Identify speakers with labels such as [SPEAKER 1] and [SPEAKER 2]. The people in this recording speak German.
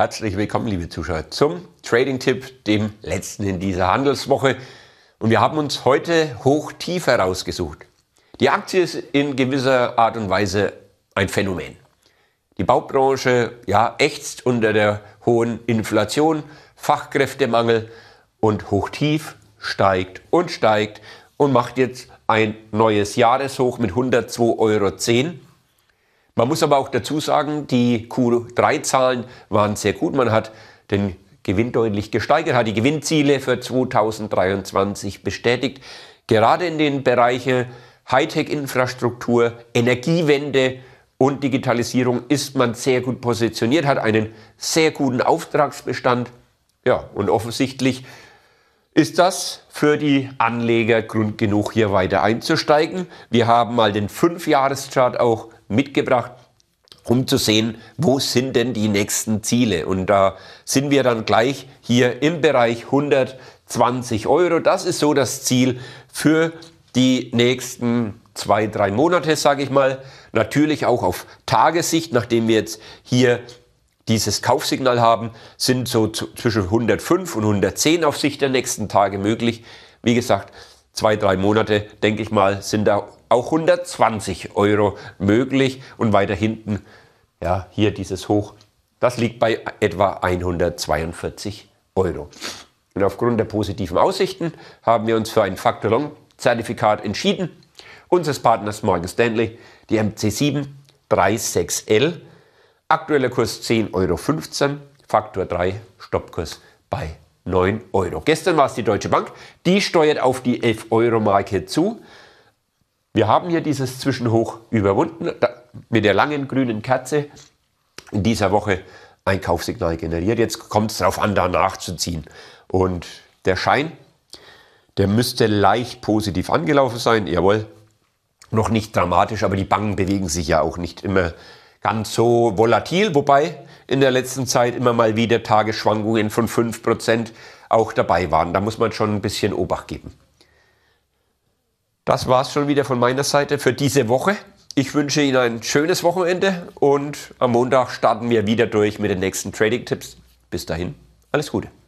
[SPEAKER 1] Herzlich willkommen, liebe Zuschauer, zum Trading-Tipp, dem letzten in dieser Handelswoche. Und wir haben uns heute hoch-tief herausgesucht. Die Aktie ist in gewisser Art und Weise ein Phänomen. Die Baubranche ja, ächzt unter der hohen Inflation, Fachkräftemangel und hochtief steigt und steigt und macht jetzt ein neues Jahreshoch mit 102,10 Euro man muss aber auch dazu sagen, die Q3-Zahlen waren sehr gut. Man hat den Gewinn deutlich gesteigert, hat die Gewinnziele für 2023 bestätigt. Gerade in den Bereichen Hightech-Infrastruktur, Energiewende und Digitalisierung ist man sehr gut positioniert, hat einen sehr guten Auftragsbestand. Ja, und offensichtlich ist das für die Anleger Grund genug, hier weiter einzusteigen. Wir haben mal den 5-Jahres-Chart auch mitgebracht, um zu sehen, wo sind denn die nächsten Ziele. Und da sind wir dann gleich hier im Bereich 120 Euro. Das ist so das Ziel für die nächsten zwei, drei Monate, sage ich mal. Natürlich auch auf Tagessicht, nachdem wir jetzt hier dieses Kaufsignal haben, sind so zwischen 105 und 110 auf Sicht der nächsten Tage möglich. Wie gesagt, zwei, drei Monate, denke ich mal, sind da auch 120 Euro möglich. Und weiter hinten, ja, hier dieses Hoch, das liegt bei etwa 142 Euro. Und aufgrund der positiven Aussichten haben wir uns für ein Factor Long Zertifikat entschieden. Unseres Partners Morgan Stanley, die mc 736 l Aktueller Kurs 10,15 Euro, Faktor 3, Stoppkurs bei 9 Euro. Gestern war es die Deutsche Bank, die steuert auf die 11-Euro-Marke zu. Wir haben hier dieses Zwischenhoch überwunden, da, mit der langen grünen Kerze in dieser Woche ein Kaufsignal generiert. Jetzt kommt es darauf an, da nachzuziehen. Und der Schein, der müsste leicht positiv angelaufen sein, jawohl. Noch nicht dramatisch, aber die Banken bewegen sich ja auch nicht immer ganz so volatil, wobei in der letzten Zeit immer mal wieder Tagesschwankungen von 5% auch dabei waren. Da muss man schon ein bisschen Obacht geben. Das war es schon wieder von meiner Seite für diese Woche. Ich wünsche Ihnen ein schönes Wochenende und am Montag starten wir wieder durch mit den nächsten Trading-Tipps. Bis dahin, alles Gute.